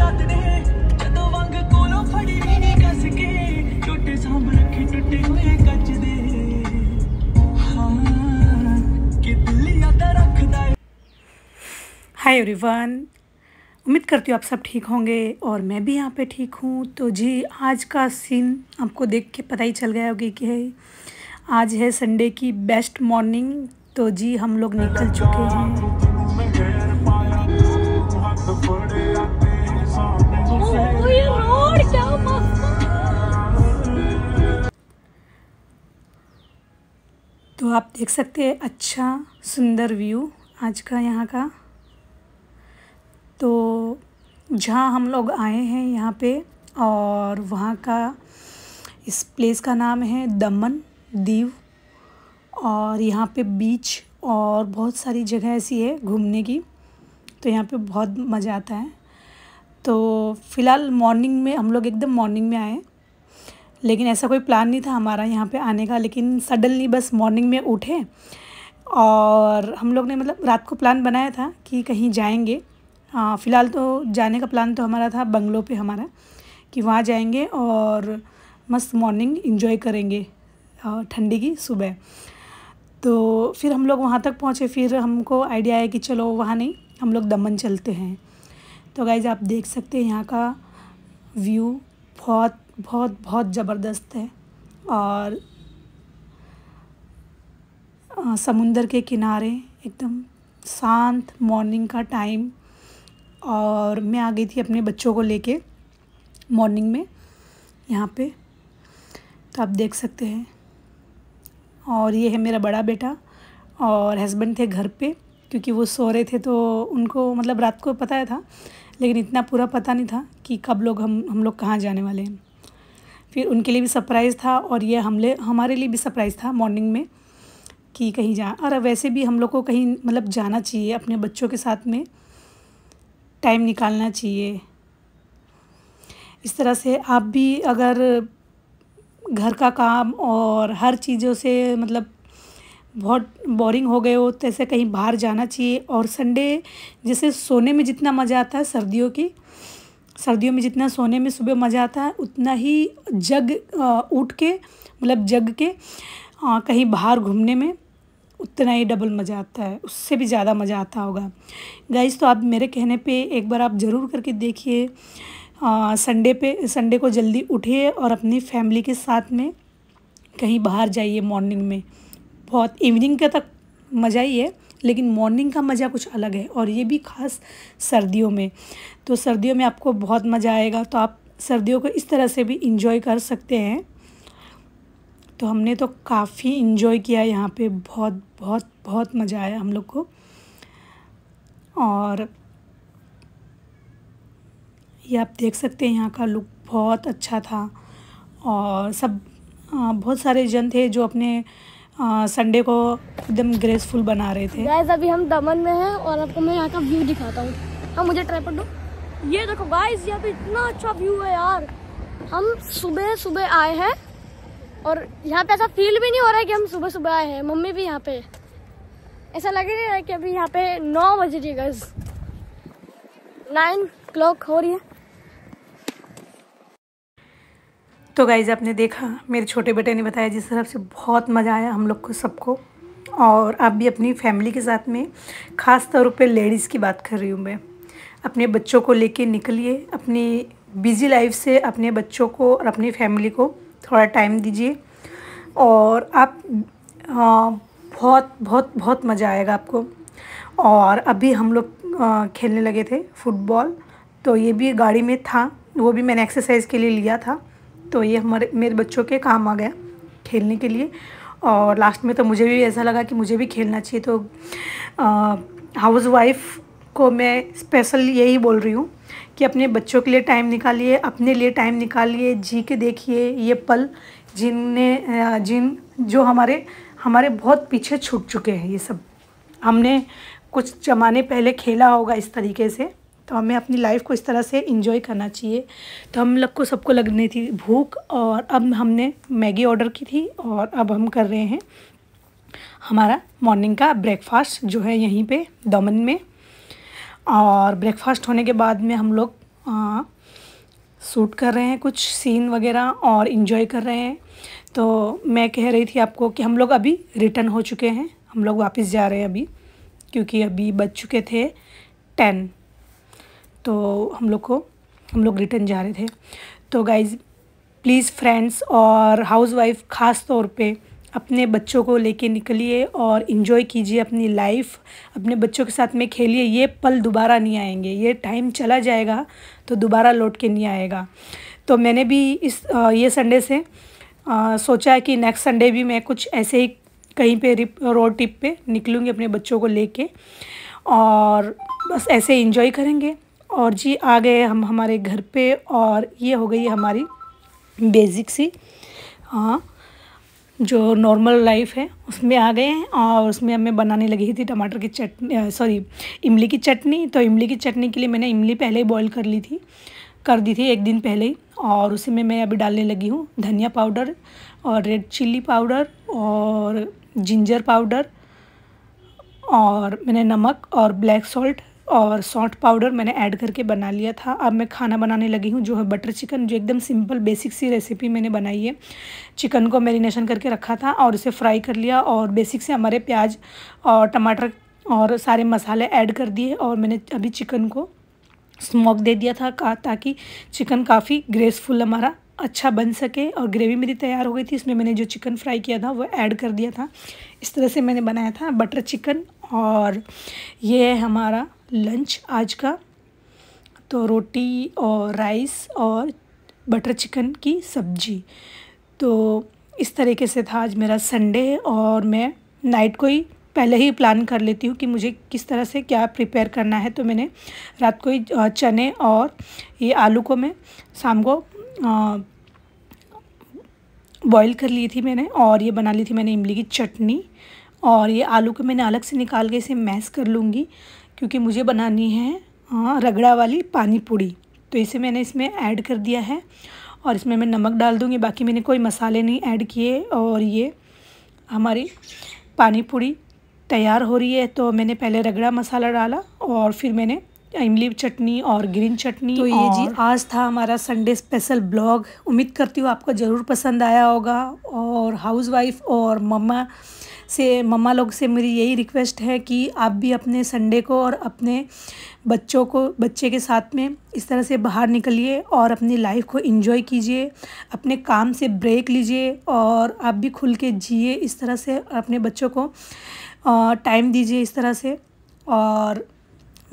hi everyone उम्मीद करती हूँ आप सब ठीक होंगे और मैं भी यहाँ पे ठीक हूँ तो जी आज का सीन आपको देख के पता ही चल गया होगी कि आज है संडे की बेस्ट मॉर्निंग तो जी हम लोग निकल चुके हैं आप देख सकते हैं अच्छा सुंदर व्यू आज का यहाँ का तो जहाँ हम लोग आए हैं यहाँ पे और वहाँ का इस प्लेस का नाम है दमन दीव और यहाँ पे बीच और बहुत सारी जगह ऐसी है घूमने की तो यहाँ पे बहुत मज़ा आता है तो फ़िलहाल मॉर्निंग में हम लोग एकदम मॉर्निंग में आए लेकिन ऐसा कोई प्लान नहीं था हमारा यहाँ पे आने का लेकिन सडनली बस मॉर्निंग में उठे और हम लोग ने मतलब रात को प्लान बनाया था कि कहीं जाएंगे फ़िलहाल तो जाने का प्लान तो हमारा था बंगलों पे हमारा कि वहाँ जाएंगे और मस्त मॉर्निंग इन्जॉय करेंगे ठंडी की सुबह तो फिर हम लोग वहाँ तक पहुँचे फिर हमको आइडिया है कि चलो वहाँ नहीं हम लोग दमन चलते हैं तो गाइज आप देख सकते हैं यहाँ का व्यू बहुत बहुत बहुत ज़बरदस्त है और समुंदर के किनारे एकदम शांत मॉर्निंग का टाइम और मैं आ गई थी अपने बच्चों को लेके मॉर्निंग में यहाँ पे तो आप देख सकते हैं और ये है मेरा बड़ा बेटा और हस्बैंड थे घर पे क्योंकि वो सो रहे थे तो उनको मतलब रात को पता था लेकिन इतना पूरा पता नहीं था कि कब लोग हम हम लोग कहाँ जाने वाले हैं फिर उनके लिए भी सरप्राइज़ था और ये हमले हमारे लिए भी सरप्राइज़ था मॉर्निंग में कि कहीं जा और वैसे भी हम लोग को कहीं मतलब जाना चाहिए अपने बच्चों के साथ में टाइम निकालना चाहिए इस तरह से आप भी अगर घर का काम और हर चीज़ों से मतलब बहुत बोरिंग हो गए हो तो ऐसे कहीं बाहर जाना चाहिए और संडे जैसे सोने में जितना मज़ा आता है सर्दियों की सर्दियों में जितना सोने में सुबह मज़ा आता है उतना ही जग उठ के मतलब जग के आ, कहीं बाहर घूमने में उतना ही डबल मज़ा आता है उससे भी ज़्यादा मज़ा आता होगा गाइज तो आप मेरे कहने पे एक बार आप ज़रूर करके देखिए संडे पे संडे को जल्दी उठिए और अपनी फैमिली के साथ में कहीं बाहर जाइए मॉर्निंग में बहुत इवनिंग का तक मज़ा ही है लेकिन मॉर्निंग का मज़ा कुछ अलग है और ये भी ख़ास सर्दियों में तो सर्दियों में आपको बहुत मज़ा आएगा तो आप सर्दियों को इस तरह से भी इंजॉय कर सकते हैं तो हमने तो काफ़ी इन्जॉय किया यहाँ पे बहुत बहुत बहुत मज़ा आया हम लोग को और ये आप देख सकते हैं यहाँ का लुक बहुत अच्छा था और सब बहुत सारे जन थे जो अपने संडे को एकदम ग्रेसफुल बना रहे थे गाइस अभी हम दमन में हैं और आपको मैं यहाँ का व्यू दिखाता हूँ हम हाँ, मुझे ट्राई पर दो ये देखो गाइस यहाँ पे इतना अच्छा व्यू है यार हम सुबह सुबह आए हैं और यहाँ पे ऐसा फील भी नहीं हो रहा है कि हम सुबह सुबह आए हैं मम्मी भी यहाँ पे ऐसा लग नहीं रहा है कि अभी यहाँ पे नौ रही है गज नाइन क्लॉक हो रही है तो गाइज़ आपने देखा मेरे छोटे बेटे ने बताया जिस तरह से बहुत मज़ा आया हम लोग को सबको और आप भी अपनी फैमिली के साथ में ख़ास तौर पे लेडीज़ की बात कर रही हूँ मैं अपने बच्चों को लेके निकलिए अपनी बिज़ी लाइफ से अपने बच्चों को और अपनी फैमिली को थोड़ा टाइम दीजिए और आप आ, बहुत बहुत बहुत मज़ा आएगा आपको और अभी हम लोग खेलने लगे थे फुटबॉल तो ये भी गाड़ी में था वो भी मैंने एक्सरसाइज के लिए लिया था तो ये हमारे मेरे बच्चों के काम आ गया खेलने के लिए और लास्ट में तो मुझे भी ऐसा लगा कि मुझे भी खेलना चाहिए तो हाउस वाइफ को मैं स्पेशल यही बोल रही हूँ कि अपने बच्चों के लिए टाइम निकालिए अपने लिए टाइम निकालिए जी के देखिए ये पल जिनने जिन जो हमारे हमारे बहुत पीछे छूट चुके हैं ये सब हमने कुछ ज़माने पहले खेला होगा इस तरीके से तो हमें अपनी लाइफ को इस तरह से इन्जॉय करना चाहिए तो हम लोग को सबको लगनी थी भूख और अब हमने मैगी ऑर्डर की थी और अब हम कर रहे हैं हमारा मॉर्निंग का ब्रेकफास्ट जो है यहीं पे दमन में और ब्रेकफास्ट होने के बाद में हम लोग सूट शूट कर रहे हैं कुछ सीन वगैरह और इन्जॉय कर रहे हैं तो मैं कह रही थी आपको कि हम लोग अभी रिटर्न हो चुके हैं हम लोग वापस जा रहे हैं अभी क्योंकि अभी बज चुके थे टेन तो हम लोग को हम लोग रिटर्न जा रहे थे तो गाइज़ प्लीज़ फ्रेंड्स और हाउसवाइफ ख़ास तौर पे अपने बच्चों को लेके निकलिए और इन्जॉय कीजिए अपनी लाइफ अपने बच्चों के साथ में खेलिए ये पल दोबारा नहीं आएंगे ये टाइम चला जाएगा तो दोबारा लौट के नहीं आएगा तो मैंने भी इस ये संडे से आ, सोचा कि नेक्स्ट संडे भी मैं कुछ ऐसे ही कहीं पे रोड ट्रिप पे निकलूँगी अपने बच्चों को लेके और बस ऐसे इन्जॉय करेंगे और जी आ गए हम हमारे घर पे और ये हो गई हमारी बेसिक सी हाँ जो नॉर्मल लाइफ है उसमें आ गए हैं और उसमें हमें बनाने लगी थी टमाटर की चटनी सॉरी इमली की चटनी तो इमली की चटनी के लिए मैंने इमली पहले ही बॉईल कर ली थी कर दी थी एक दिन पहले ही और उसी में मैं अभी डालने लगी हूँ धनिया पाउडर और रेड चिल्ली पाउडर और जिंजर पाउडर और मैंने नमक और ब्लैक सॉल्ट और सॉल्ट पाउडर मैंने ऐड करके बना लिया था अब मैं खाना बनाने लगी हूँ जो है बटर चिकन जो एकदम सिंपल बेसिक सी रेसिपी मैंने बनाई है चिकन को मैरिनेशन करके रखा था और उसे फ्राई कर लिया और बेसिक से हमारे प्याज और टमाटर और सारे मसाले ऐड कर दिए और मैंने अभी चिकन को स्मोक दे दिया था का ताकि चिकन काफ़ी ग्रेसफुल हमारा अच्छा बन सके और ग्रेवी मेरी तैयार हो गई थी इसमें मैंने जो चिकन फ्राई किया था वो ऐड कर दिया था इस तरह से मैंने बनाया था बटर चिकन और ये है हमारा लंच आज का तो रोटी और राइस और बटर चिकन की सब्जी तो इस तरीके से था आज मेरा संडे और मैं नाइट को ही पहले ही प्लान कर लेती हूँ कि मुझे किस तरह से क्या प्रिपेयर करना है तो मैंने रात को ही चने और ये आलू को मैं शाम को बॉईल कर ली थी मैंने और ये बना ली थी मैंने इमली की चटनी और ये आलू को मैंने अलग से निकाल के इसे मैश कर लूँगी क्योंकि मुझे बनानी है हाँ, रगड़ा वाली पानी पूड़ी तो इसे मैंने इसमें ऐड कर दिया है और इसमें मैं नमक डाल दूँगी बाकी मैंने कोई मसाले नहीं ऐड किए और ये हमारी पानी पूड़ी तैयार हो रही है तो मैंने पहले रगड़ा मसाला डाला और फिर मैंने इमली चटनी और ग्रीन चटनी तो ये जी आज था हमारा संडे स्पेशल ब्लॉग उम्मीद करती हूँ आपको ज़रूर पसंद आया होगा और हाउसवाइफ और मम्मा से मम्मा लोग से मेरी यही रिक्वेस्ट है कि आप भी अपने संडे को और अपने बच्चों को बच्चे के साथ में इस तरह से बाहर निकलिए और अपनी लाइफ को इन्जॉय कीजिए अपने काम से ब्रेक लीजिए और आप भी खुल के जिए इस तरह से अपने बच्चों को टाइम दीजिए इस तरह से और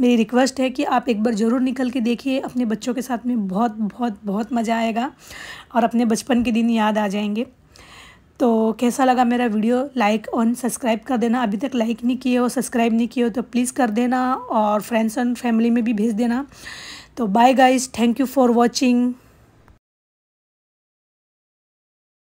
मेरी रिक्वेस्ट है कि आप एक बार ज़रूर निकल के देखिए अपने बच्चों के साथ में बहुत बहुत बहुत मज़ा आएगा और अपने बचपन के दिन याद आ जाएंगे तो कैसा लगा मेरा वीडियो लाइक और सब्सक्राइब कर देना अभी तक लाइक नहीं किए हो सब्सक्राइब नहीं किए हो तो प्लीज़ कर देना और फ्रेंड्स एंड फैमिली में भी भेज देना तो bye guys thank you for watching